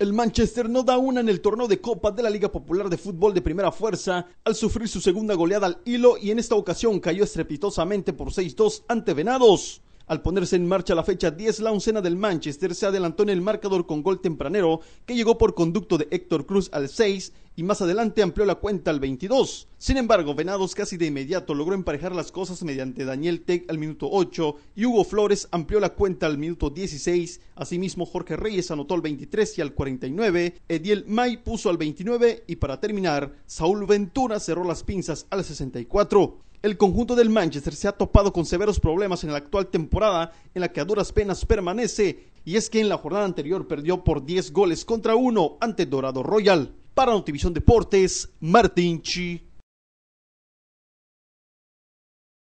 El Manchester no da una en el torneo de Copa de la Liga Popular de Fútbol de Primera Fuerza al sufrir su segunda goleada al hilo y en esta ocasión cayó estrepitosamente por 6-2 ante Venados. Al ponerse en marcha la fecha 10, la oncena del Manchester se adelantó en el marcador con gol tempranero que llegó por conducto de Héctor Cruz al 6 y más adelante amplió la cuenta al 22. Sin embargo, Venados casi de inmediato logró emparejar las cosas mediante Daniel Tech al minuto 8 y Hugo Flores amplió la cuenta al minuto 16. Asimismo, Jorge Reyes anotó al 23 y al 49. Ediel May puso al 29 y para terminar, Saúl Ventura cerró las pinzas al 64. El conjunto del Manchester se ha topado con severos problemas en la actual temporada, en la que a duras penas permanece, y es que en la jornada anterior perdió por 10 goles contra 1 ante Dorado Royal. Para Notivisión Deportes, Martín